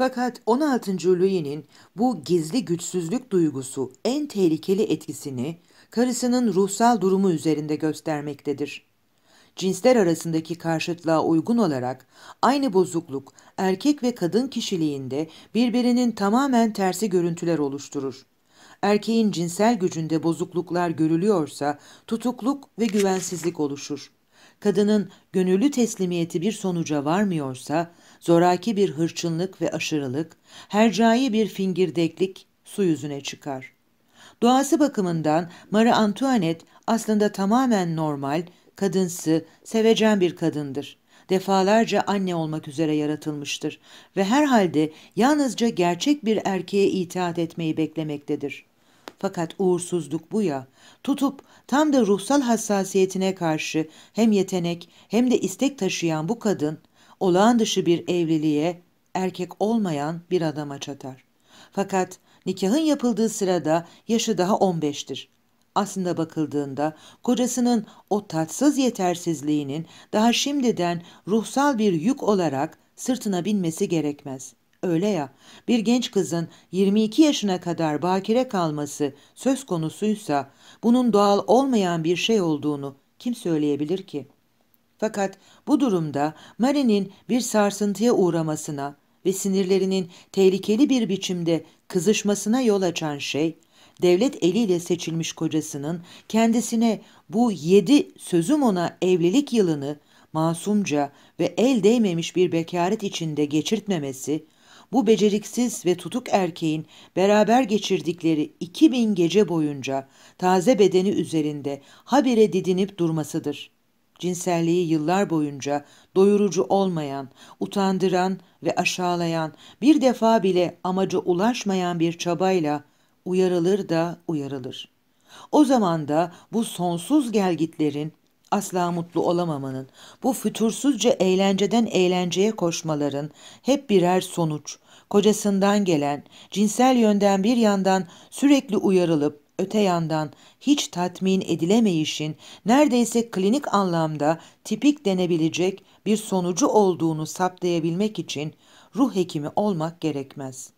Fakat 16. Louis'nin bu gizli güçsüzlük duygusu en tehlikeli etkisini karısının ruhsal durumu üzerinde göstermektedir. Cinsler arasındaki karşıtlığa uygun olarak aynı bozukluk erkek ve kadın kişiliğinde birbirinin tamamen tersi görüntüler oluşturur. Erkeğin cinsel gücünde bozukluklar görülüyorsa tutukluk ve güvensizlik oluşur. Kadının gönüllü teslimiyeti bir sonuca varmıyorsa zoraki bir hırçınlık ve aşırılık, hercai bir fingirdeklik su yüzüne çıkar. Doğası bakımından Marie Antoinette aslında tamamen normal, kadınsı, sevecen bir kadındır. Defalarca anne olmak üzere yaratılmıştır ve herhalde yalnızca gerçek bir erkeğe itaat etmeyi beklemektedir. Fakat uğursuzluk bu ya, tutup tam da ruhsal hassasiyetine karşı hem yetenek hem de istek taşıyan bu kadın olağan dışı bir evliliğe erkek olmayan bir adama çatar. Fakat nikahın yapıldığı sırada yaşı daha 15'tir. Aslında bakıldığında kocasının o tatsız yetersizliğinin daha şimdiden ruhsal bir yük olarak sırtına binmesi gerekmez. Öyle ya, bir genç kızın 22 yaşına kadar bakire kalması söz konusuysa bunun doğal olmayan bir şey olduğunu kim söyleyebilir ki?'' Fakat bu durumda Mary'nin bir sarsıntıya uğramasına ve sinirlerinin tehlikeli bir biçimde kızışmasına yol açan şey, devlet eliyle seçilmiş kocasının kendisine bu yedi sözüm ona evlilik yılını masumca ve el değmemiş bir bekaret içinde geçirtmemesi, bu beceriksiz ve tutuk erkeğin beraber geçirdikleri 2000 gece boyunca taze bedeni üzerinde habire didinip durmasıdır.'' cinselliği yıllar boyunca doyurucu olmayan, utandıran ve aşağılayan, bir defa bile amaca ulaşmayan bir çabayla uyarılır da uyarılır. O zaman da bu sonsuz gelgitlerin, asla mutlu olamamanın, bu fütursuzca eğlenceden eğlenceye koşmaların hep birer sonuç, kocasından gelen, cinsel yönden bir yandan sürekli uyarılıp Öte yandan hiç tatmin edilemeyişin neredeyse klinik anlamda tipik denebilecek bir sonucu olduğunu saptayabilmek için ruh hekimi olmak gerekmez.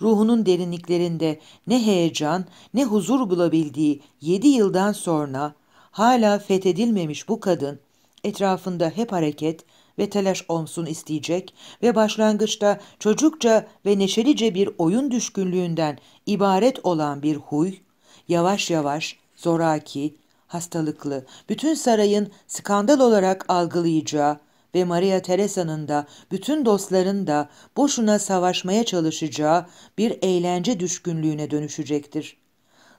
Ruhunun derinliklerinde ne heyecan ne huzur bulabildiği yedi yıldan sonra hala fethedilmemiş bu kadın etrafında hep hareket ve telaş olsun isteyecek ve başlangıçta çocukça ve neşelice bir oyun düşkünlüğünden ibaret olan bir huy, yavaş yavaş, zoraki, hastalıklı, bütün sarayın skandal olarak algılayacağı ve Maria Teresa'nın da bütün dostların da boşuna savaşmaya çalışacağı bir eğlence düşkünlüğüne dönüşecektir.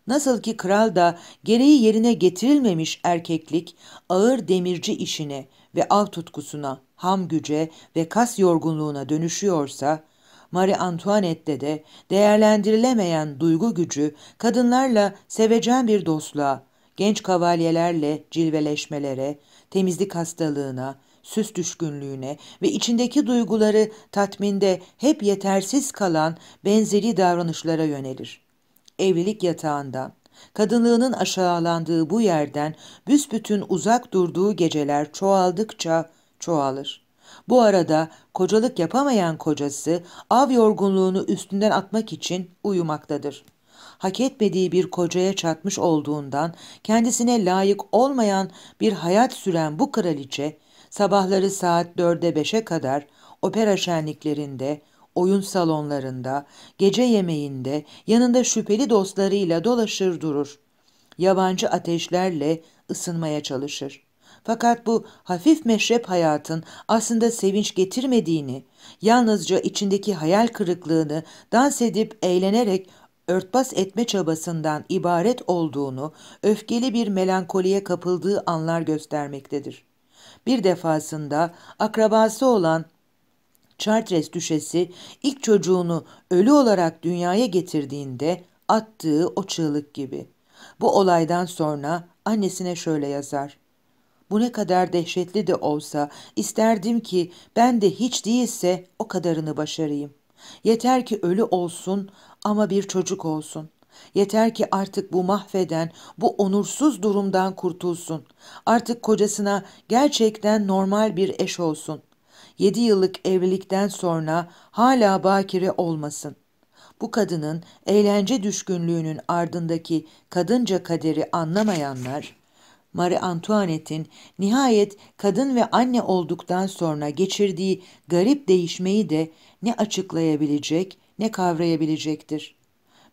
Nasıl ki kral da gereği yerine getirilmemiş erkeklik ağır demirci işine ve av tutkusuna, ham güce ve kas yorgunluğuna dönüşüyorsa, Marie Antoinette'de de değerlendirilemeyen duygu gücü kadınlarla sevecen bir dostluğa, genç kavalyelerle cilveleşmelere, temizlik hastalığına, süs düşkünlüğüne ve içindeki duyguları tatminde hep yetersiz kalan benzeri davranışlara yönelir. Evlilik yatağından, kadınlığının aşağılandığı bu yerden büsbütün uzak durduğu geceler çoğaldıkça çoğalır. Bu arada kocalık yapamayan kocası av yorgunluğunu üstünden atmak için uyumaktadır. Hak etmediği bir kocaya çatmış olduğundan kendisine layık olmayan bir hayat süren bu kraliçe sabahları saat 4'e 5'e kadar opera şenliklerinde, oyun salonlarında, gece yemeğinde yanında şüpheli dostlarıyla dolaşır durur. Yabancı ateşlerle ısınmaya çalışır. Fakat bu hafif meşrep hayatın aslında sevinç getirmediğini, yalnızca içindeki hayal kırıklığını dans edip eğlenerek örtbas etme çabasından ibaret olduğunu, öfkeli bir melankoliye kapıldığı anlar göstermektedir. Bir defasında akrabası olan Chartres düşesi ilk çocuğunu ölü olarak dünyaya getirdiğinde attığı o çığlık gibi. Bu olaydan sonra annesine şöyle yazar. Bu ne kadar dehşetli de olsa isterdim ki ben de hiç değilse o kadarını başarayım. Yeter ki ölü olsun ama bir çocuk olsun. Yeter ki artık bu mahveden, bu onursuz durumdan kurtulsun. Artık kocasına gerçekten normal bir eş olsun. Yedi yıllık evlilikten sonra hala bakire olmasın. Bu kadının eğlence düşkünlüğünün ardındaki kadınca kaderi anlamayanlar Marie Antoinette'in nihayet kadın ve anne olduktan sonra geçirdiği garip değişmeyi de ne açıklayabilecek ne kavrayabilecektir.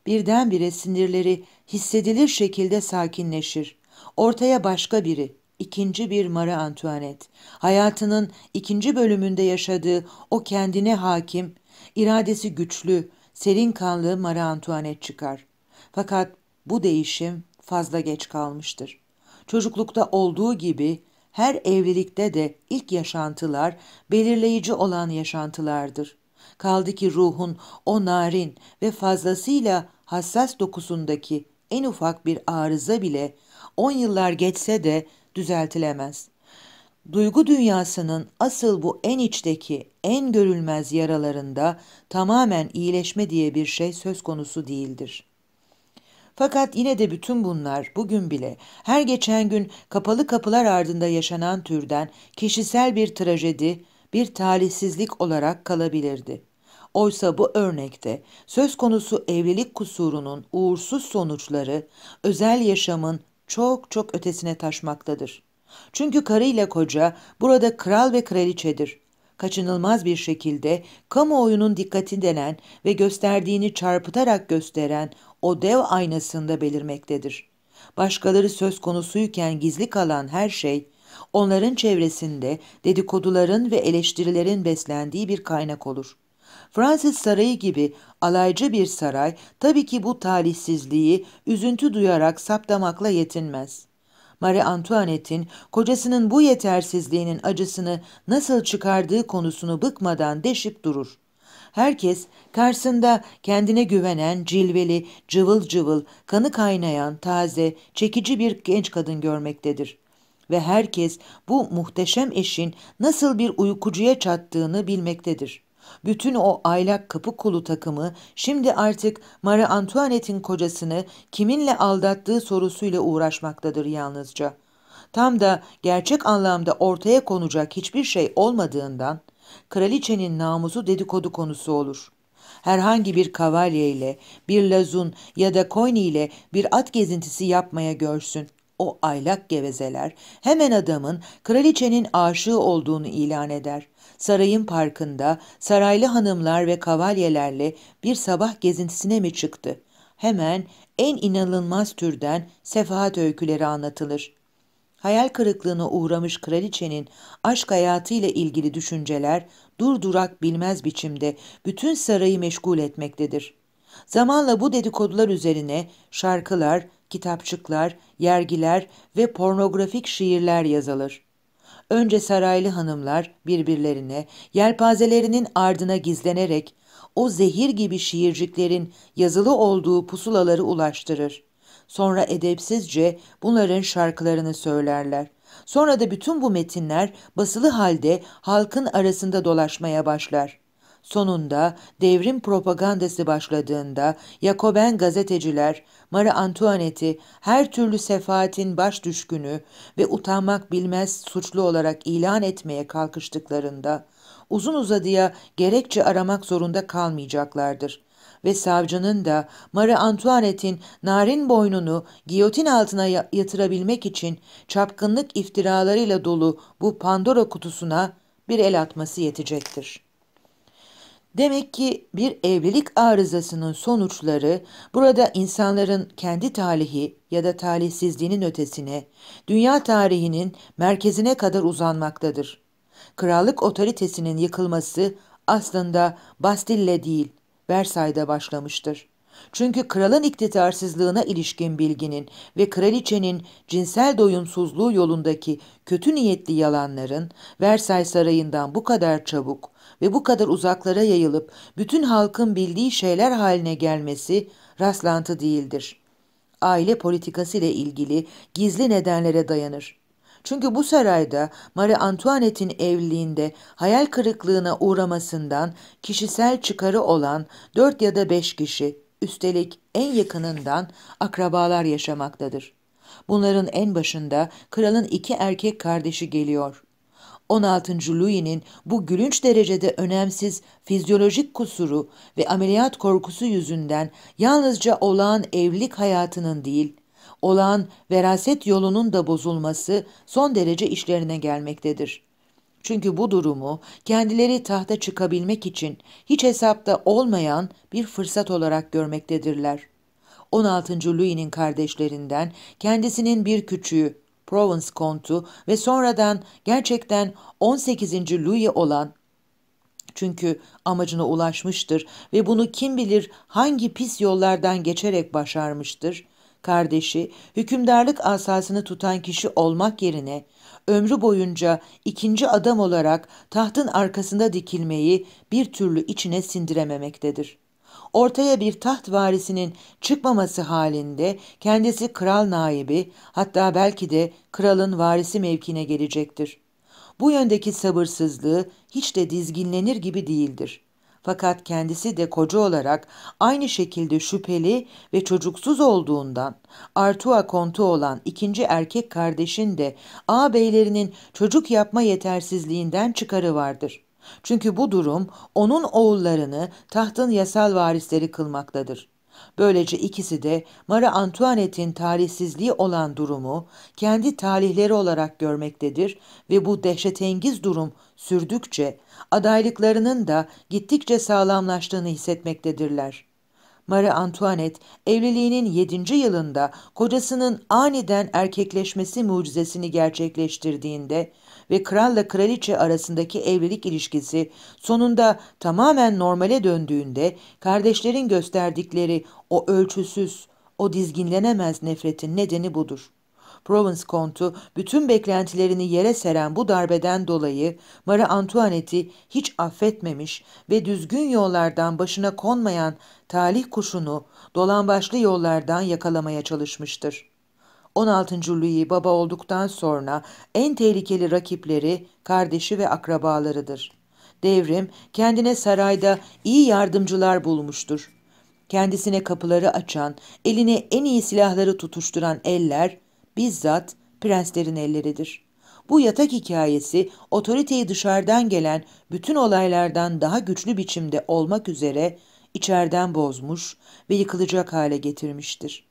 Birdenbire sinirleri hissedilir şekilde sakinleşir. Ortaya başka biri, ikinci bir Marie Antoinette. Hayatının ikinci bölümünde yaşadığı o kendine hakim, iradesi güçlü, serin kanlı Marie Antoinette çıkar. Fakat bu değişim fazla geç kalmıştır çocuklukta olduğu gibi her evlilikte de ilk yaşantılar belirleyici olan yaşantılardır. Kaldı ki ruhun o narin ve fazlasıyla hassas dokusundaki en ufak bir arıza bile on yıllar geçse de düzeltilemez. Duygu dünyasının asıl bu en içteki, en görülmez yaralarında tamamen iyileşme diye bir şey söz konusu değildir.'' Fakat yine de bütün bunlar bugün bile her geçen gün kapalı kapılar ardında yaşanan türden kişisel bir trajedi, bir talihsizlik olarak kalabilirdi. Oysa bu örnekte söz konusu evlilik kusurunun uğursuz sonuçları özel yaşamın çok çok ötesine taşmaktadır. Çünkü karı ile koca burada kral ve kraliçedir kaçınılmaz bir şekilde kamuoyunun dikkati denen ve gösterdiğini çarpıtarak gösteren o dev aynasında belirmektedir. Başkaları söz konusuyken gizli kalan her şey, onların çevresinde dedikoduların ve eleştirilerin beslendiği bir kaynak olur. Fransız Sarayı gibi alaycı bir saray tabii ki bu talihsizliği üzüntü duyarak saptamakla yetinmez. Marie Antoinette'in kocasının bu yetersizliğinin acısını nasıl çıkardığı konusunu bıkmadan deşip durur. Herkes karşısında kendine güvenen, cilveli, cıvıl cıvıl, kanı kaynayan, taze, çekici bir genç kadın görmektedir. Ve herkes bu muhteşem eşin nasıl bir uykucuya çattığını bilmektedir.'' Bütün o aylak kapı kolu takımı şimdi artık Marie Antoinette'in kocasını kiminle aldattığı sorusuyla uğraşmaktadır yalnızca. Tam da gerçek anlamda ortaya konacak hiçbir şey olmadığından kraliçenin namusu dedikodu konusu olur. Herhangi bir kavalye ile, bir lazun ya da koyni ile bir at gezintisi yapmaya görsün o aylak gevezeler hemen adamın kraliçenin aşığı olduğunu ilan eder. Sarayın parkında saraylı hanımlar ve kavalyelerle bir sabah gezintisine mi çıktı? Hemen en inanılmaz türden sefahat öyküleri anlatılır. Hayal kırıklığına uğramış kraliçenin aşk hayatıyla ilgili düşünceler durdurak bilmez biçimde bütün sarayı meşgul etmektedir. Zamanla bu dedikodular üzerine şarkılar, kitapçıklar, yergiler ve pornografik şiirler yazılır. Önce saraylı hanımlar birbirlerine, yelpazelerinin ardına gizlenerek o zehir gibi şiirciklerin yazılı olduğu pusulaları ulaştırır. Sonra edepsizce bunların şarkılarını söylerler. Sonra da bütün bu metinler basılı halde halkın arasında dolaşmaya başlar. Sonunda devrim propagandası başladığında Jacoben gazeteciler Marie Antoinette'i her türlü sefaatin baş düşkünü ve utanmak bilmez suçlu olarak ilan etmeye kalkıştıklarında uzun uzadıya gerekçe aramak zorunda kalmayacaklardır ve savcının da Marie Antoinette'in narin boynunu giyotin altına yatırabilmek için çapkınlık iftiralarıyla dolu bu Pandora kutusuna bir el atması yetecektir. Demek ki bir evlilik arızasının sonuçları burada insanların kendi talihi ya da talihsizliğinin ötesine, dünya tarihinin merkezine kadar uzanmaktadır. Krallık otoritesinin yıkılması aslında Bastille değil, Versay'da başlamıştır. Çünkü kralın iktidarsızlığına ilişkin bilginin ve kraliçenin cinsel doyumsuzluğu yolundaki kötü niyetli yalanların Versay Sarayı'ndan bu kadar çabuk, ve bu kadar uzaklara yayılıp bütün halkın bildiği şeyler haline gelmesi rastlantı değildir. Aile politikası ile ilgili gizli nedenlere dayanır. Çünkü bu sarayda Marie Antoinette'in evliliğinde hayal kırıklığına uğramasından kişisel çıkarı olan dört ya da beş kişi, üstelik en yakınından akrabalar yaşamaktadır. Bunların en başında kralın iki erkek kardeşi geliyor. 16. Louis'nin bu gülünç derecede önemsiz fizyolojik kusuru ve ameliyat korkusu yüzünden yalnızca olağan evlilik hayatının değil, olağan veraset yolunun da bozulması son derece işlerine gelmektedir. Çünkü bu durumu kendileri tahta çıkabilmek için hiç hesapta olmayan bir fırsat olarak görmektedirler. 16. Louis'nin kardeşlerinden kendisinin bir küçüğü Provence kontu ve sonradan gerçekten 18. Louis olan çünkü amacına ulaşmıştır ve bunu kim bilir hangi pis yollardan geçerek başarmıştır. Kardeşi, hükümdarlık asasını tutan kişi olmak yerine ömrü boyunca ikinci adam olarak tahtın arkasında dikilmeyi bir türlü içine sindirememektedir.'' ortaya bir taht varisinin çıkmaması halinde kendisi kral naibi hatta belki de kralın varisi mevkine gelecektir. Bu yöndeki sabırsızlığı hiç de dizginlenir gibi değildir. Fakat kendisi de koca olarak aynı şekilde şüpheli ve çocuksuz olduğundan Artua kontu olan ikinci erkek kardeşin de ağabeylerinin çocuk yapma yetersizliğinden çıkarı vardır.'' Çünkü bu durum onun oğullarını tahtın yasal varisleri kılmaktadır. Böylece ikisi de Marie Antoinette'in talihsizliği olan durumu kendi talihleri olarak görmektedir ve bu dehşetengiz durum sürdükçe adaylıklarının da gittikçe sağlamlaştığını hissetmektedirler. Marie Antoinette evliliğinin 7. yılında kocasının aniden erkekleşmesi mucizesini gerçekleştirdiğinde ve kralla kraliçe arasındaki evlilik ilişkisi sonunda tamamen normale döndüğünde kardeşlerin gösterdikleri o ölçüsüz, o dizginlenemez nefretin nedeni budur. Provence kontu bütün beklentilerini yere seren bu darbeden dolayı Marie Antoinette'i hiç affetmemiş ve düzgün yollardan başına konmayan talih kuşunu dolan başlı yollardan yakalamaya çalışmıştır. 16. Louis baba olduktan sonra en tehlikeli rakipleri kardeşi ve akrabalarıdır. Devrim kendine sarayda iyi yardımcılar bulmuştur. Kendisine kapıları açan, eline en iyi silahları tutuşturan eller bizzat prenslerin elleridir. Bu yatak hikayesi otoriteyi dışarıdan gelen bütün olaylardan daha güçlü biçimde olmak üzere içerden bozmuş ve yıkılacak hale getirmiştir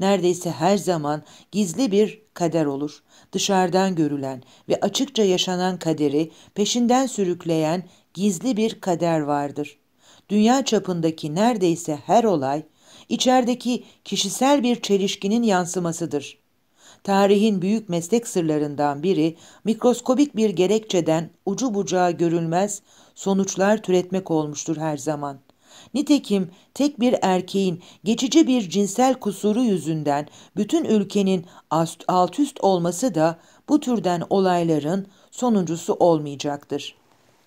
neredeyse her zaman gizli bir kader olur. Dışarıdan görülen ve açıkça yaşanan kaderi peşinden sürükleyen gizli bir kader vardır. Dünya çapındaki neredeyse her olay içerideki kişisel bir çelişkinin yansımasıdır. Tarihin büyük meslek sırlarından biri mikroskobik bir gerekçeden ucu bucağı görülmez sonuçlar türetmek olmuştur her zaman.'' Nitekim tek bir erkeğin geçici bir cinsel kusuru yüzünden bütün ülkenin alt üst olması da bu türden olayların sonuncusu olmayacaktır.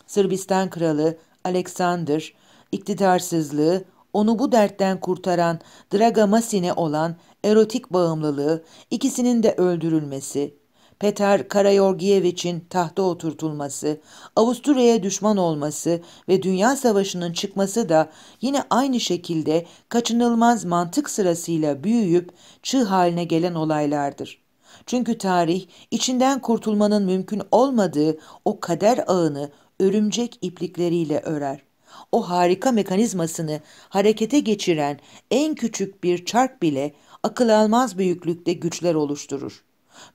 Sırbistan kralı Alexander iktidarsızlığı, onu bu dertten kurtaran Draga olan erotik bağımlılığı, ikisinin de öldürülmesi, Peter Karayorgievich'in tahta oturtulması, Avusturya'ya düşman olması ve Dünya Savaşı'nın çıkması da yine aynı şekilde kaçınılmaz mantık sırasıyla büyüyüp çığ haline gelen olaylardır. Çünkü tarih içinden kurtulmanın mümkün olmadığı o kader ağını örümcek iplikleriyle örer o harika mekanizmasını harekete geçiren en küçük bir çark bile akıl almaz büyüklükte güçler oluşturur.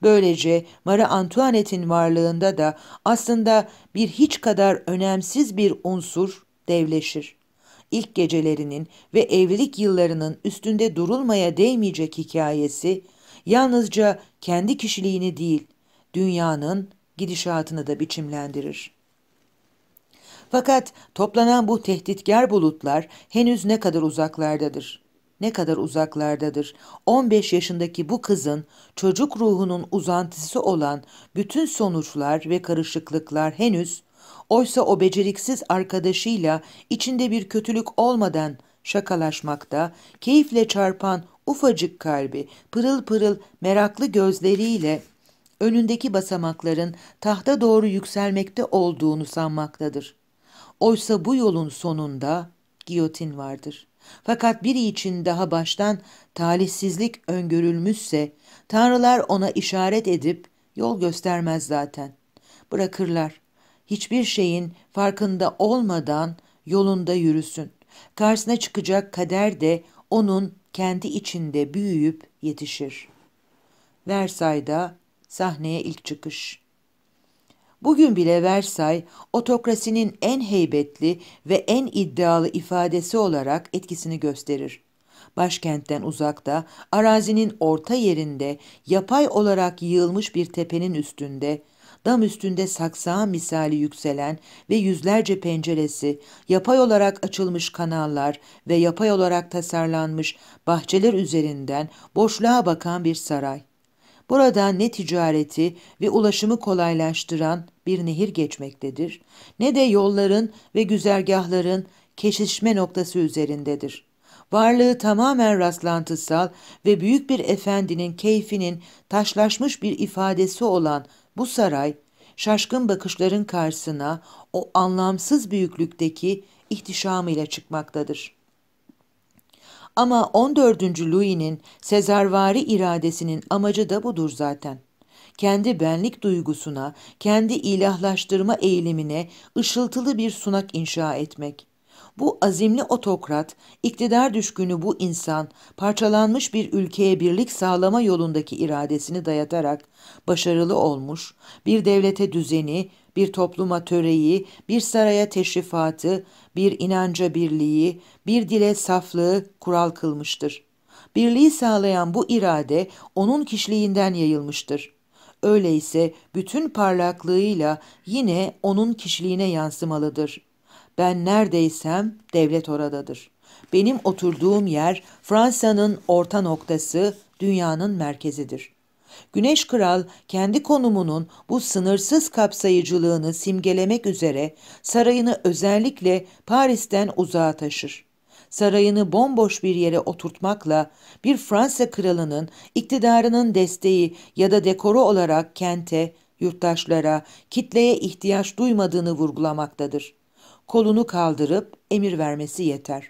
Böylece Marie Antoinette'in varlığında da aslında bir hiç kadar önemsiz bir unsur devleşir. İlk gecelerinin ve evlilik yıllarının üstünde durulmaya değmeyecek hikayesi yalnızca kendi kişiliğini değil, dünyanın gidişatını da biçimlendirir. Fakat toplanan bu tehditkar bulutlar henüz ne kadar uzaklardadır ne kadar uzaklardadır. 15 yaşındaki bu kızın çocuk ruhunun uzantısı olan bütün sonuçlar ve karışıklıklar henüz oysa o beceriksiz arkadaşıyla içinde bir kötülük olmadan şakalaşmakta, keyifle çarpan ufacık kalbi, pırıl pırıl meraklı gözleriyle önündeki basamakların tahta doğru yükselmekte olduğunu sanmaktadır. Oysa bu yolun sonunda giyotin vardır.'' Fakat biri için daha baştan talihsizlik öngörülmüşse tanrılar ona işaret edip yol göstermez zaten. Bırakırlar. Hiçbir şeyin farkında olmadan yolunda yürüsün. Karşısına çıkacak kader de onun kendi içinde büyüyüp yetişir. Versay'da sahneye ilk çıkış. Bugün bile Versay, otokrasinin en heybetli ve en iddialı ifadesi olarak etkisini gösterir. Başkentten uzakta, arazinin orta yerinde, yapay olarak yığılmış bir tepenin üstünde, dam üstünde saksağın misali yükselen ve yüzlerce penceresi, yapay olarak açılmış kanallar ve yapay olarak tasarlanmış bahçeler üzerinden boşluğa bakan bir saray. Buradan ne ticareti ve ulaşımı kolaylaştıran bir nehir geçmektedir, ne de yolların ve güzergahların kesişme noktası üzerindedir. Varlığı tamamen rastlantısal ve büyük bir efendinin keyfinin taşlaşmış bir ifadesi olan bu saray, şaşkın bakışların karşısına o anlamsız büyüklükteki ihtişamıyla çıkmaktadır.'' Ama 14. Louis'nin sezarvari iradesinin amacı da budur zaten. Kendi benlik duygusuna, kendi ilahlaştırma eğilimine ışıltılı bir sunak inşa etmek. Bu azimli otokrat, iktidar düşkünü bu insan, parçalanmış bir ülkeye birlik sağlama yolundaki iradesini dayatarak başarılı olmuş, bir devlete düzeni, bir topluma töreyi, bir saraya teşrifatı, bir inanca birliği, bir dile saflığı kural kılmıştır. Birliği sağlayan bu irade onun kişiliğinden yayılmıştır. Öyleyse bütün parlaklığıyla yine onun kişiliğine yansımalıdır. Ben neredeysem devlet oradadır. Benim oturduğum yer Fransa'nın orta noktası, dünyanın merkezidir.'' Güneş Kral kendi konumunun bu sınırsız kapsayıcılığını simgelemek üzere sarayını özellikle Paris'ten uzağa taşır. Sarayını bomboş bir yere oturtmakla bir Fransa kralının iktidarının desteği ya da dekoru olarak kente, yurttaşlara, kitleye ihtiyaç duymadığını vurgulamaktadır. Kolunu kaldırıp emir vermesi yeter.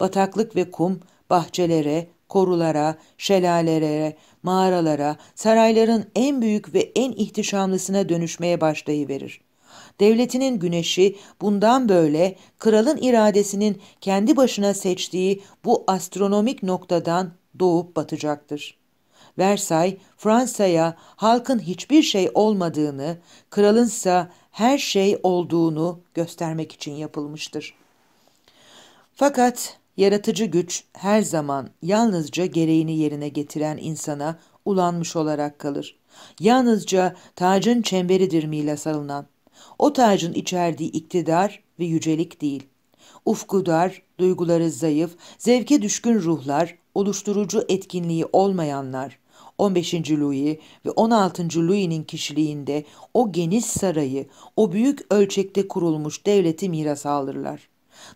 Bataklık ve kum bahçelere, korulara, şelalelere, mağaralara, sarayların en büyük ve en ihtişamlısına dönüşmeye başlayıverir. Devletinin güneşi bundan böyle kralın iradesinin kendi başına seçtiği bu astronomik noktadan doğup batacaktır.'' Versay, Fransa'ya halkın hiçbir şey olmadığını, kralınsa her şey olduğunu göstermek için yapılmıştır. Fakat Yaratıcı güç her zaman yalnızca gereğini yerine getiren insana ulanmış olarak kalır. Yalnızca tacın çemberidir mila sarılan. O tacın içerdiği iktidar ve yücelik değil. Ufku dar, duyguları zayıf, zevke düşkün ruhlar, oluşturucu etkinliği olmayanlar, 15. Louis ve 16. Louis'nin kişiliğinde o geniş sarayı, o büyük ölçekte kurulmuş devleti miras alırlar.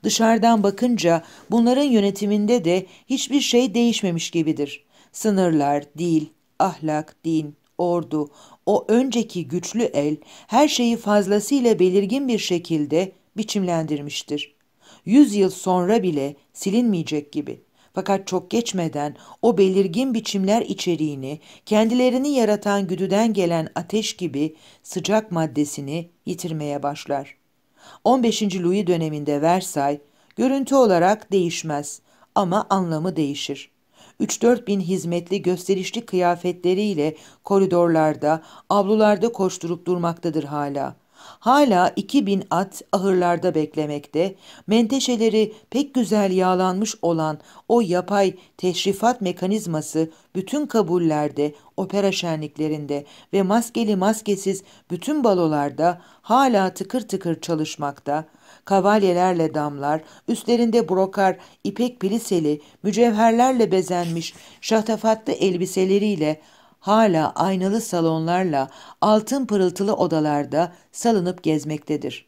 Dışarıdan bakınca bunların yönetiminde de hiçbir şey değişmemiş gibidir. Sınırlar, dil, ahlak, din, ordu, o önceki güçlü el her şeyi fazlasıyla belirgin bir şekilde biçimlendirmiştir. Yüz yıl sonra bile silinmeyecek gibi. Fakat çok geçmeden o belirgin biçimler içeriğini, kendilerini yaratan güdüden gelen ateş gibi sıcak maddesini yitirmeye başlar.'' 15. Louis döneminde Versay, görüntü olarak değişmez ama anlamı değişir. 3-4 bin hizmetli gösterişli kıyafetleriyle koridorlarda, avlularda koşturup durmaktadır hala.'' Hala 2000 at ahırlarda beklemekte, menteşeleri pek güzel yağlanmış olan o yapay teşrifat mekanizması bütün kabullerde, opera şenliklerinde ve maskeli maskesiz bütün balolarda hala tıkır tıkır çalışmakta, kavalyelerle damlar, üstlerinde brokar, ipek piliseli, mücevherlerle bezenmiş, şatafatlı elbiseleriyle hala aynalı salonlarla altın pırıltılı odalarda salınıp gezmektedir.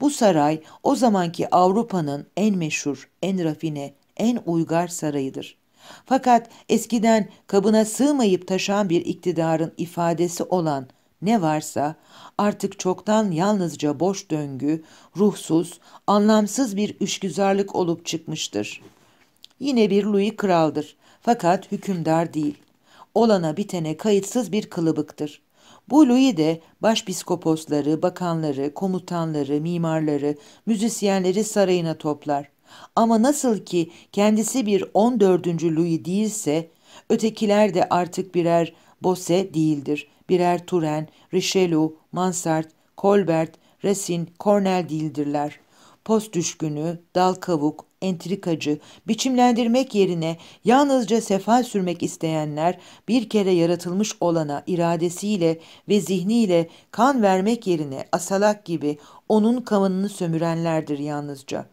Bu saray o zamanki Avrupa'nın en meşhur, en rafine, en uygar sarayıdır. Fakat eskiden kabına sığmayıp taşan bir iktidarın ifadesi olan ne varsa artık çoktan yalnızca boş döngü, ruhsuz, anlamsız bir üşgüzarlık olup çıkmıştır. Yine bir Louis kraldır fakat hükümdar değil olana bitene kayıtsız bir kılıbıktır. Bu Louis de başpiskoposları, bakanları, komutanları, mimarları, müzisyenleri sarayına toplar. Ama nasıl ki kendisi bir 14. Louis değilse, ötekiler de artık birer Bosse değildir. Birer Turen, Richelieu, Mansart, Colbert, resin, Cornell değildirler. Post düşkünü, dal kavuk, entrikacı, biçimlendirmek yerine yalnızca sefa sürmek isteyenler bir kere yaratılmış olana iradesiyle ve zihniyle kan vermek yerine asalak gibi onun kanını sömürenlerdir yalnızca.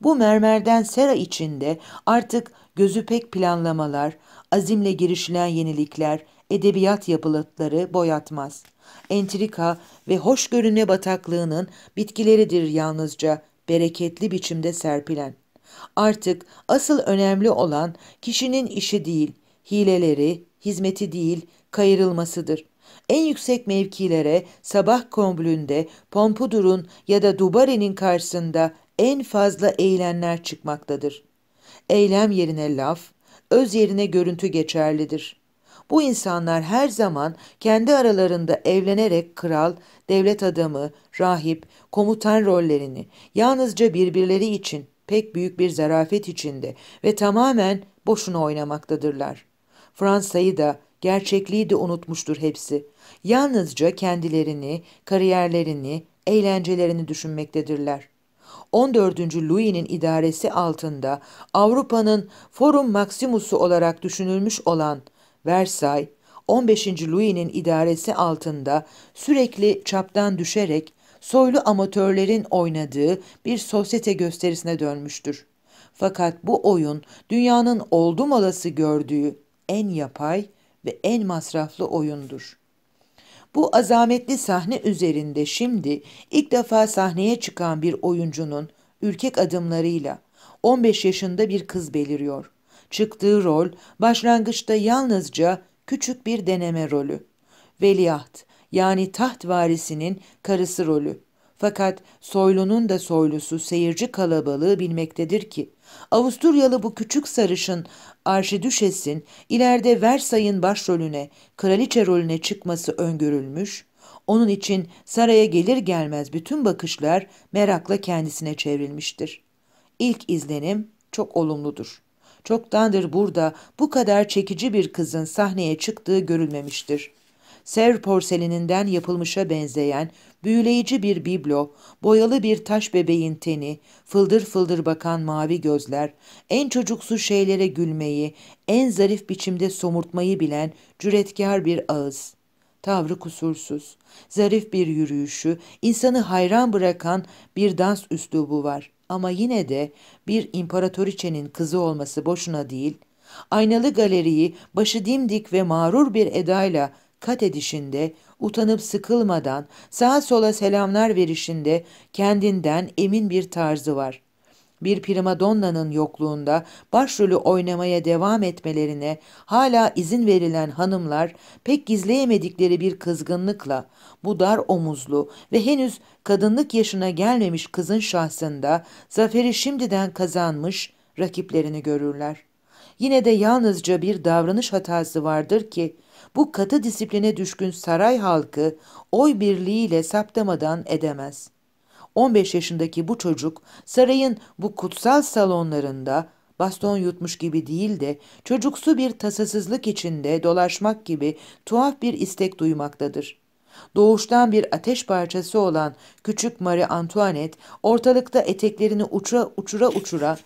Bu mermerden sera içinde artık gözü pek planlamalar, azimle girişilen yenilikler, edebiyat yapılatları boyatmaz. Entrika ve hoş görünme bataklığının bitkileridir yalnızca bereketli biçimde serpilen. Artık asıl önemli olan kişinin işi değil, hileleri, hizmeti değil, kayırılmasıdır. En yüksek mevkilere sabah komblünde pompudurun ya da Dubare'nin karşısında en fazla eğlenler çıkmaktadır. Eylem yerine laf, öz yerine görüntü geçerlidir. Bu insanlar her zaman kendi aralarında evlenerek kral, devlet adamı, rahip, komutan rollerini yalnızca birbirleri için pek büyük bir zarafet içinde ve tamamen boşuna oynamaktadırlar. Fransa'yı da gerçekliği de unutmuştur hepsi. Yalnızca kendilerini, kariyerlerini, eğlencelerini düşünmektedirler. 14. Louis'nin idaresi altında Avrupa'nın Forum Maximus'u olarak düşünülmüş olan Versay, 15. Louis'nin idaresi altında sürekli çaptan düşerek soylu amatörlerin oynadığı bir sosyete gösterisine dönmüştür. Fakat bu oyun dünyanın oldum olası gördüğü en yapay ve en masraflı oyundur. Bu azametli sahne üzerinde şimdi ilk defa sahneye çıkan bir oyuncunun ürkek adımlarıyla 15 yaşında bir kız beliriyor. Çıktığı rol başlangıçta yalnızca küçük bir deneme rolü. Veliaht, yani taht varisinin karısı rolü. Fakat soylunun da soylusu seyirci kalabalığı bilmektedir ki Avusturyalı bu küçük sarışın arşidüşesin ileride Versay'ın başrolüne, kraliçe rolüne çıkması öngörülmüş, onun için saraya gelir gelmez bütün bakışlar merakla kendisine çevrilmiştir. İlk izlenim çok olumludur. Çoktandır burada bu kadar çekici bir kızın sahneye çıktığı görülmemiştir.'' ser porselininden yapılmışa benzeyen, büyüleyici bir biblo, boyalı bir taş bebeğin teni, fıldır fıldır bakan mavi gözler, en çocuksu şeylere gülmeyi, en zarif biçimde somurtmayı bilen cüretkar bir ağız.'' tavrı kusursuz, zarif bir yürüyüşü, insanı hayran bırakan bir dans üslubu var. Ama yine de bir imparatoriçenin kızı olması boşuna değil, aynalı galeriyi başı dimdik ve mağrur bir edayla kat edişinde, utanıp sıkılmadan, sağa sola selamlar verişinde kendinden emin bir tarzı var. Bir primadonna'nın yokluğunda başrolü oynamaya devam etmelerine hala izin verilen hanımlar pek gizleyemedikleri bir kızgınlıkla bu dar omuzlu ve henüz kadınlık yaşına gelmemiş kızın şahsında zaferi şimdiden kazanmış rakiplerini görürler.'' Yine de yalnızca bir davranış hatası vardır ki bu katı disipline düşkün saray halkı oy birliğiyle saptamadan edemez. 15 yaşındaki bu çocuk sarayın bu kutsal salonlarında baston yutmuş gibi değil de çocuksu bir tasasızlık içinde dolaşmak gibi tuhaf bir istek duymaktadır. Doğuştan bir ateş parçası olan küçük Marie Antoinette ortalıkta eteklerini uçura uçura uçura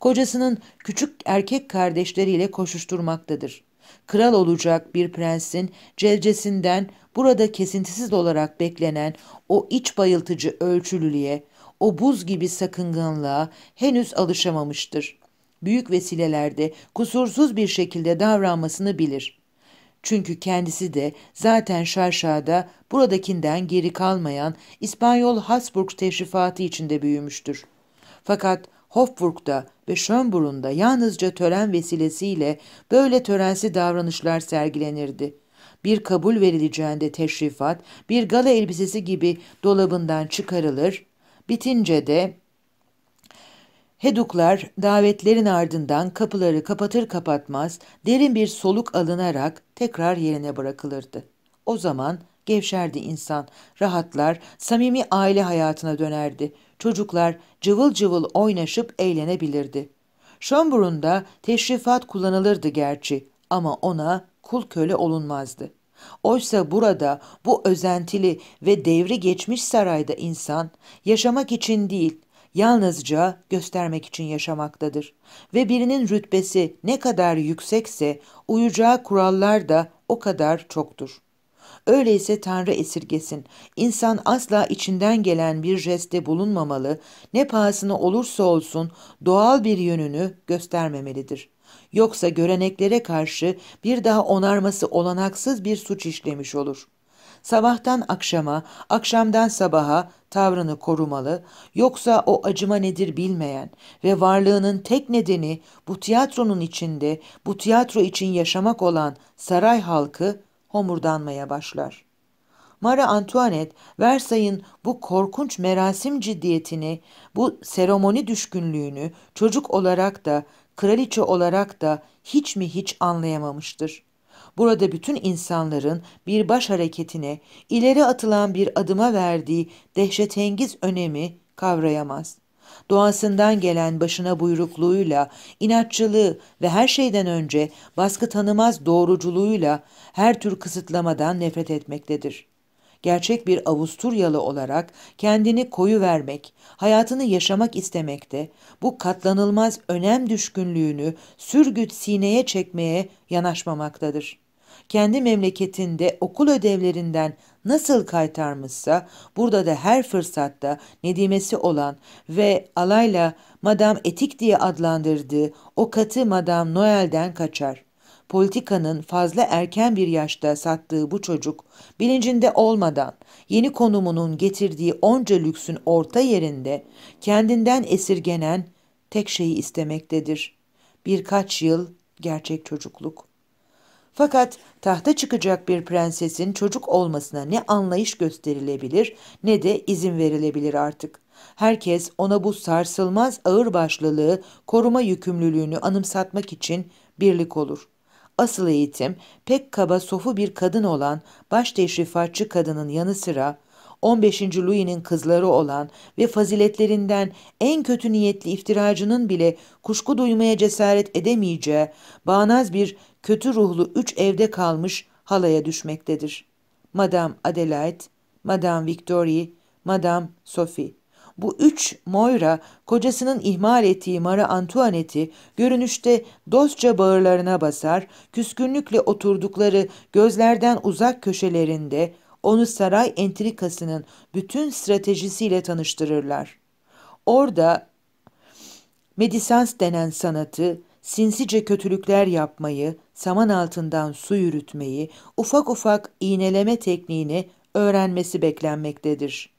kocasının küçük erkek kardeşleriyle koşuşturmaktadır kral olacak bir prensin cevcesinden burada kesintisiz olarak beklenen o iç bayıltıcı ölçülülüğe, o buz gibi sakınganlığa henüz alışamamıştır. Büyük vesilelerde kusursuz bir şekilde davranmasını bilir. Çünkü kendisi de zaten şarşada buradakinden geri kalmayan İspanyol Habsburg teşrifatı içinde büyümüştür. Fakat Hofburg'da ve Schönbrunn'da yalnızca tören vesilesiyle böyle törensi davranışlar sergilenirdi. Bir kabul verileceğinde teşrifat, bir gala elbisesi gibi dolabından çıkarılır, bitince de Heduklar davetlerin ardından kapıları kapatır kapatmaz derin bir soluk alınarak tekrar yerine bırakılırdı. O zaman gevşerdi insan, rahatlar, samimi aile hayatına dönerdi. Çocuklar cıvıl cıvıl oynaşıp eğlenebilirdi. Schönbrun'da teşrifat kullanılırdı gerçi ama ona kul köle olunmazdı. Oysa burada bu özentili ve devri geçmiş sarayda insan yaşamak için değil, yalnızca göstermek için yaşamaktadır. Ve birinin rütbesi ne kadar yüksekse uyacağı kurallar da o kadar çoktur. Öyleyse Tanrı esirgesin. İnsan asla içinden gelen bir jeste bulunmamalı, ne pahasına olursa olsun doğal bir yönünü göstermemelidir. Yoksa göreneklere karşı bir daha onarması olanaksız bir suç işlemiş olur.'' sabahtan akşama, akşamdan sabaha tavrını korumalı, yoksa o acıma nedir bilmeyen ve varlığının tek nedeni bu tiyatronun içinde, bu tiyatro için yaşamak olan saray halkı homurdanmaya başlar. Mara Antoinette, Versay'ın bu korkunç merasim ciddiyetini, bu seremoni düşkünlüğünü çocuk olarak da, kraliçe olarak da hiç mi hiç anlayamamıştır. Burada bütün insanların bir baş hareketine, ileri atılan bir adıma verdiği dehşetengiz önemi kavrayamaz doğasından gelen başına buyrukluğuyla, inatçılığı ve her şeyden önce baskı tanımaz doğruculuğuyla her tür kısıtlamadan nefret etmektedir. Gerçek bir Avusturyalı olarak kendini koyu vermek, hayatını yaşamak istemekte, bu katlanılmaz önem düşkünlüğünü sürgüt sineye çekmeye yanaşmamaktadır.'' kendi memleketinde okul ödevlerinden nasıl kaytarmışsa burada da her fırsatta nedimesi olan ve alayla Madame Etik diye adlandırdığı o katı Madame Noel'den kaçar. Politikanın fazla erken bir yaşta sattığı bu çocuk bilincinde olmadan yeni konumunun getirdiği onca lüksün orta yerinde kendinden esirgenen tek şeyi istemektedir. Birkaç yıl gerçek çocukluk.'' Fakat tahta çıkacak bir prensesin çocuk olmasına ne anlayış gösterilebilir ne de izin verilebilir artık. Herkes ona bu sarsılmaz ağırbaşlılığı, koruma yükümlülüğünü anımsatmak için birlik olur. Asıl eğitim pek kaba sofu bir kadın olan baş teşrifatçı kadının yanı sıra 15. Louis'nin kızları olan ve faziletlerinden en kötü niyetli iftiracının bile kuşku duymaya cesaret edemeyeceği bağnaz bir kötü ruhlu üç evde kalmış halaya düşmektedir. Madame Adelaide, Madame Victoria, Madame Sophie. Bu üç Moira kocasının ihmal ettiği Mara Antoinette'i görünüşte dostça bağırlarına basar, küskünlükle oturdukları gözlerden uzak köşelerinde onu saray entrikasının bütün stratejisiyle tanıştırırlar. Orada medisans denen sanatı, sinsice kötülükler yapmayı, saman altından su yürütmeyi, ufak ufak iğneleme tekniğini öğrenmesi beklenmektedir.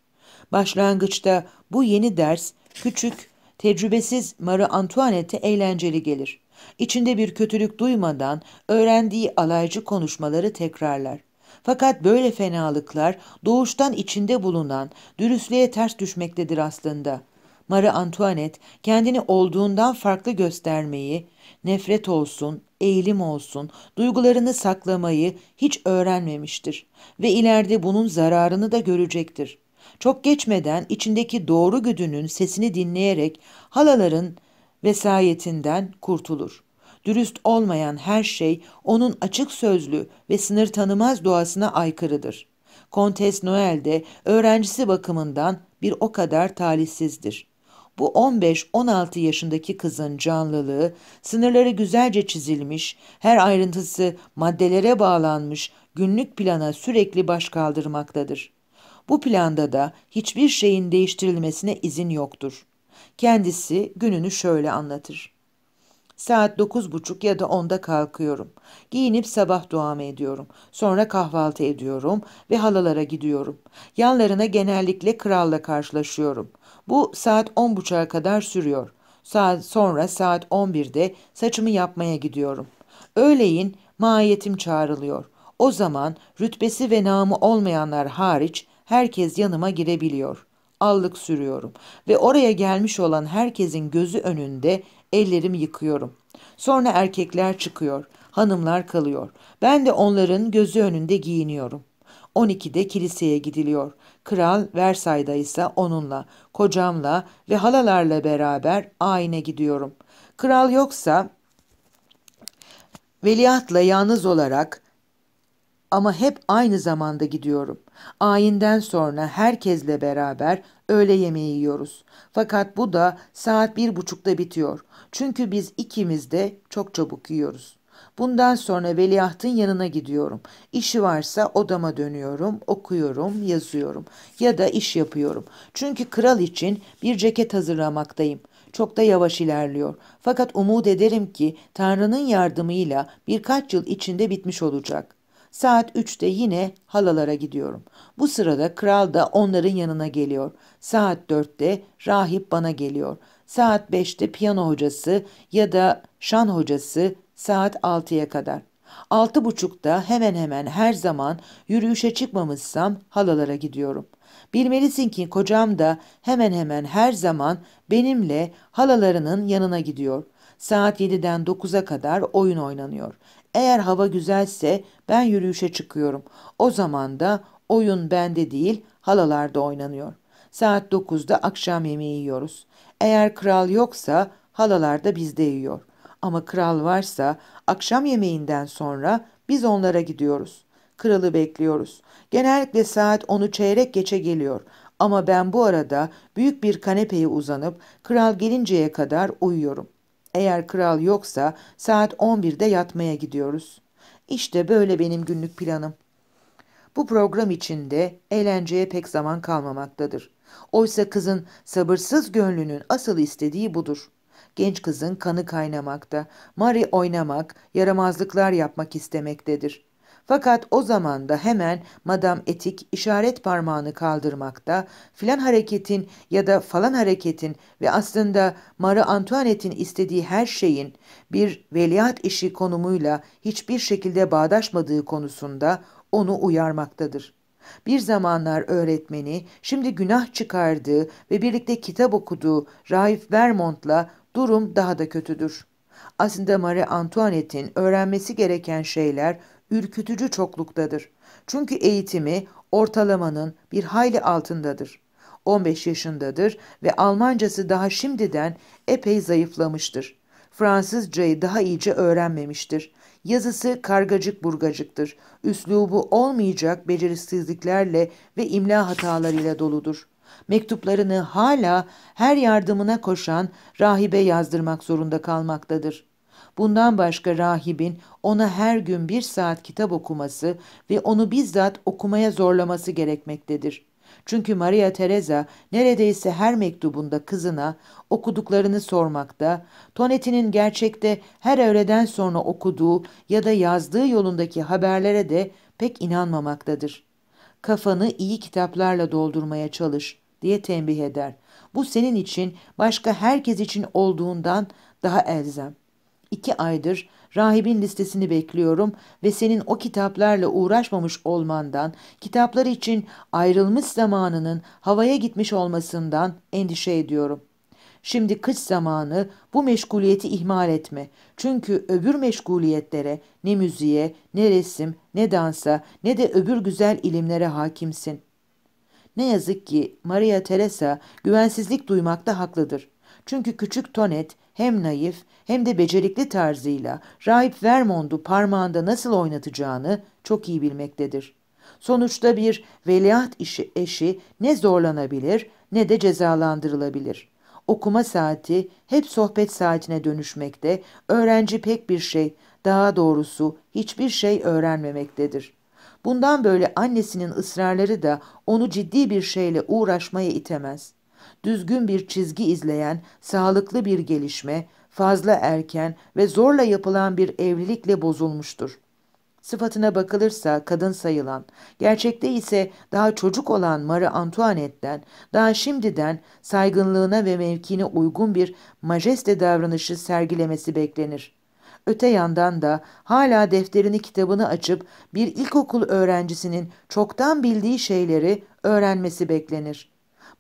Başlangıçta bu yeni ders küçük, tecrübesiz Marie Antoinette'e eğlenceli gelir. İçinde bir kötülük duymadan öğrendiği alaycı konuşmaları tekrarlar. Fakat böyle fenalıklar doğuştan içinde bulunan dürüstlüğe ters düşmektedir aslında.'' Marie Antoinette kendini olduğundan farklı göstermeyi, nefret olsun, eğilim olsun, duygularını saklamayı hiç öğrenmemiştir ve ileride bunun zararını da görecektir. Çok geçmeden içindeki doğru güdünün sesini dinleyerek halaların vesayetinden kurtulur. Dürüst olmayan her şey onun açık sözlü ve sınır tanımaz doğasına aykırıdır. Kontes Noel de öğrencisi bakımından bir o kadar talihsizdir. Bu 15-16 yaşındaki kızın canlılığı, sınırları güzelce çizilmiş, her ayrıntısı maddelere bağlanmış, günlük plana sürekli baş kaldırmaktadır. Bu planda da hiçbir şeyin değiştirilmesine izin yoktur. Kendisi gününü şöyle anlatır. Saat dokuz buçuk ya da onda kalkıyorum. Giyinip sabah duamı ediyorum. Sonra kahvaltı ediyorum ve halalara gidiyorum. Yanlarına genellikle kralla karşılaşıyorum. Bu saat 10.30'a kadar sürüyor. Saat sonra saat 11'de saçımı yapmaya gidiyorum. Öğleyin mahiyetim çağrılıyor. O zaman rütbesi ve namı olmayanlar hariç herkes yanıma girebiliyor. Allık sürüyorum ve oraya gelmiş olan herkesin gözü önünde ellerimi yıkıyorum. Sonra erkekler çıkıyor, hanımlar kalıyor. Ben de onların gözü önünde giyiniyorum. 12'de kiliseye gidiliyor. Kral Versay'da ise onunla, kocamla ve halalarla beraber ayine gidiyorum. Kral yoksa veliahtla yalnız olarak ama hep aynı zamanda gidiyorum. Ayinden sonra herkesle beraber öğle yemeği yiyoruz. Fakat bu da saat bir buçukta bitiyor. Çünkü biz ikimiz de çok çabuk yiyoruz. Bundan sonra veliahtın yanına gidiyorum. İşi varsa odama dönüyorum, okuyorum, yazıyorum ya da iş yapıyorum. Çünkü kral için bir ceket hazırlamaktayım. Çok da yavaş ilerliyor. Fakat umut ederim ki Tanrı'nın yardımıyla birkaç yıl içinde bitmiş olacak. Saat 3'te yine halalara gidiyorum. Bu sırada kral da onların yanına geliyor. Saat 4'te rahip bana geliyor. Saat 5'te piyano hocası ya da şan hocası saat 6'ya kadar. Altı buçukta hemen hemen her zaman yürüyüşe çıkmamışsam halalara gidiyorum. Bilmelisin ki kocam da hemen hemen her zaman benimle halalarının yanına gidiyor. Saat 7'den 9'a kadar oyun oynanıyor. Eğer hava güzelse ben yürüyüşe çıkıyorum. O zaman da oyun bende değil halalarda oynanıyor. Saat 9'da akşam yemeği yiyoruz. Eğer kral yoksa halalarda bizde yiyor.'' Ama kral varsa akşam yemeğinden sonra biz onlara gidiyoruz. Kralı bekliyoruz. Genellikle saat onu çeyrek geçe geliyor. Ama ben bu arada büyük bir kanepeye uzanıp kral gelinceye kadar uyuyorum. Eğer kral yoksa saat 11'de yatmaya gidiyoruz. İşte böyle benim günlük planım. Bu program içinde eğlenceye pek zaman kalmamaktadır. Oysa kızın sabırsız gönlünün asıl istediği budur genç kızın kanı kaynamakta. Mari oynamak, yaramazlıklar yapmak istemektedir. Fakat o zaman da hemen Madam Etik işaret parmağını kaldırmakta, filan hareketin ya da falan hareketin ve aslında Marie Antoinette'in istediği her şeyin bir veliaht işi konumuyla hiçbir şekilde bağdaşmadığı konusunda onu uyarmaktadır. Bir zamanlar öğretmeni, şimdi günah çıkardığı ve birlikte kitap okuduğu Raif Vermont'la durum daha da kötüdür. Aslında Marie Antoinette'in öğrenmesi gereken şeyler ürkütücü çokluktadır. Çünkü eğitimi ortalamanın bir hayli altındadır. 15 yaşındadır ve Almancası daha şimdiden epey zayıflamıştır. Fransızcayı daha iyice öğrenmemiştir. Yazısı kargacık burgacıktır. Üslubu olmayacak becerisizliklerle ve imla hatalarıyla doludur mektuplarını hala her yardımına koşan rahibe yazdırmak zorunda kalmaktadır. Bundan başka rahibin ona her gün bir saat kitap okuması ve onu bizzat okumaya zorlaması gerekmektedir. Çünkü Maria Teresa neredeyse her mektubunda kızına okuduklarını sormakta, Tonetti'nin gerçekte her öğleden sonra okuduğu ya da yazdığı yolundaki haberlere de pek inanmamaktadır. Kafanı iyi kitaplarla doldurmaya çalış diye tembih eder. Bu senin için başka herkes için olduğundan daha elzem. İki aydır rahibin listesini bekliyorum ve senin o kitaplarla uğraşmamış olmandan, kitaplar için ayrılmış zamanının havaya gitmiş olmasından endişe ediyorum. Şimdi kış zamanı bu meşguliyeti ihmal etme. Çünkü öbür meşguliyetlere ne müziğe, ne resim, ne dansa, ne de öbür güzel ilimlere hakimsin. Ne yazık ki Maria Teresa güvensizlik duymakta haklıdır. Çünkü küçük Tonet hem naif hem de becerikli tarzıyla Raip Vermond'u parmağında nasıl oynatacağını çok iyi bilmektedir. Sonuçta bir veliaht işi eşi ne zorlanabilir ne de cezalandırılabilir. Okuma saati hep sohbet saatine dönüşmekte, öğrenci pek bir şey, daha doğrusu hiçbir şey öğrenmemektedir. Bundan böyle annesinin ısrarları da onu ciddi bir şeyle uğraşmaya itemez. Düzgün bir çizgi izleyen, sağlıklı bir gelişme, fazla erken ve zorla yapılan bir evlilikle bozulmuştur. Sıfatına bakılırsa kadın sayılan, gerçekte ise daha çocuk olan Marie Antoinette'den, daha şimdiden saygınlığına ve mevkine uygun bir majeste davranışı sergilemesi beklenir. Öte yandan da hala defterini kitabını açıp bir ilkokul öğrencisinin çoktan bildiği şeyleri öğrenmesi beklenir.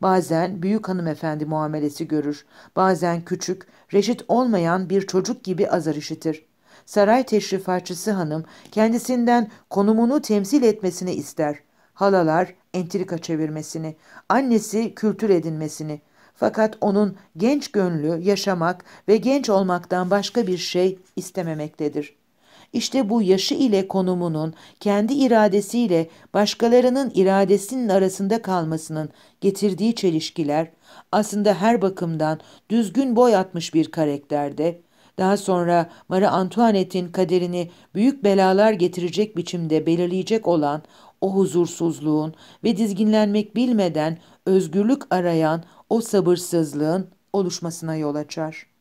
Bazen büyük hanımefendi muamelesi görür, bazen küçük, reşit olmayan bir çocuk gibi azar işitir. Saray teşrifatçısı hanım kendisinden konumunu temsil etmesini ister. Halalar entrika çevirmesini, annesi kültür edinmesini, fakat onun genç gönlü yaşamak ve genç olmaktan başka bir şey istememektedir. İşte bu yaşı ile konumunun kendi iradesiyle başkalarının iradesinin arasında kalmasının getirdiği çelişkiler aslında her bakımdan düzgün boy atmış bir karakterde daha sonra Marie Antoinette'in kaderini büyük belalar getirecek biçimde belirleyecek olan o huzursuzluğun ve dizginlenmek bilmeden özgürlük arayan o sabırsızlığın oluşmasına yol açar.